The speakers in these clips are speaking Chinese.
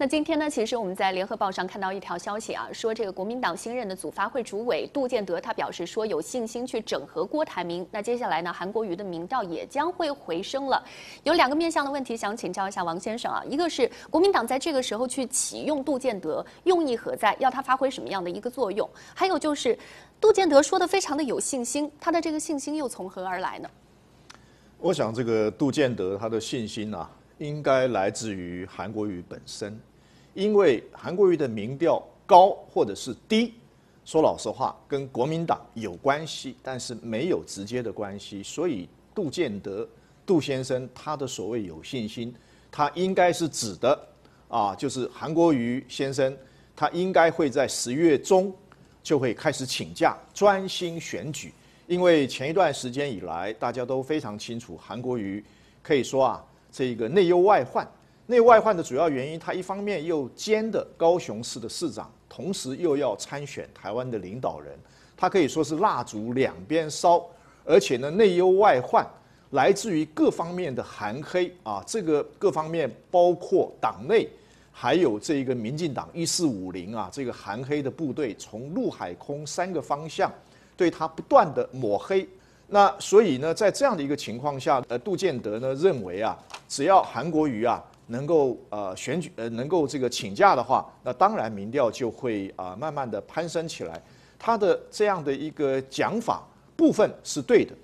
那今天呢，其实我们在联合报上看到一条消息啊，说这个国民党新任的组发会主委杜建德，他表示说有信心去整合郭台铭。那接下来呢，韩国瑜的民调也将会回升了。有两个面向的问题想请教一下王先生啊，一个是国民党在这个时候去启用杜建德，用意何在？要他发挥什么样的一个作用？还有就是，杜建德说的非常的有信心，他的这个信心又从何而来呢？我想这个杜建德他的信心啊。应该来自于韩国瑜本身，因为韩国瑜的民调高或者是低，说老实话跟国民党有关系，但是没有直接的关系。所以杜建德、杜先生他的所谓有信心，他应该是指的啊，就是韩国瑜先生，他应该会在十月中就会开始请假专心选举，因为前一段时间以来大家都非常清楚，韩国瑜可以说啊。这个内忧外患，内外患的主要原因，他一方面又兼的高雄市的市长，同时又要参选台湾的领导人，他可以说是蜡烛两边烧，而且呢内忧外患来自于各方面的含黑啊，这个各方面包括党内，还有这一个民进党一四五零啊这个含黑的部队，从陆海空三个方向对他不断的抹黑，那所以呢在这样的一个情况下，呃杜建德呢认为啊。只要韩国瑜啊能够呃选举呃能够这个请假的话，那当然民调就会啊慢慢的攀升起来。他的这样的一个讲法部分是对的，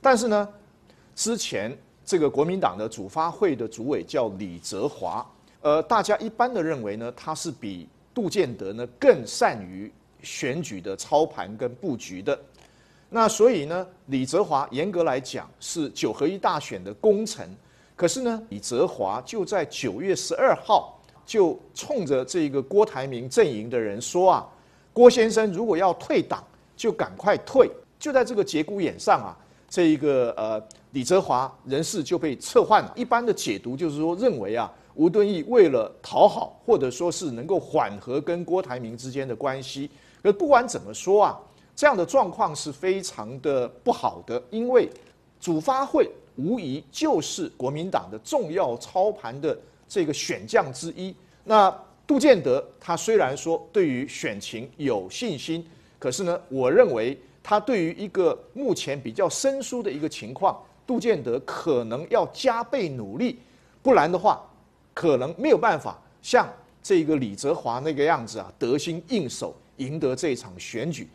但是呢，之前这个国民党的主发会的主委叫李泽华，呃，大家一般的认为呢，他是比杜建德呢更善于选举的操盘跟布局的。那所以呢，李泽华严格来讲是九合一大选的功臣。可是呢，李泽华就在九月十二号就冲着这个郭台铭阵营的人说啊，郭先生如果要退党，就赶快退。就在这个节骨眼上啊，这一个呃李泽华人事就被撤换了。一般的解读就是说，认为啊，吴敦义为了讨好或者说是能够缓和跟郭台铭之间的关系。可不管怎么说啊，这样的状况是非常的不好的，因为。主发会无疑就是国民党的重要操盘的这个选将之一。那杜建德他虽然说对于选情有信心，可是呢，我认为他对于一个目前比较生疏的一个情况，杜建德可能要加倍努力，不然的话，可能没有办法像这个李泽华那个样子啊，得心应手赢得这场选举。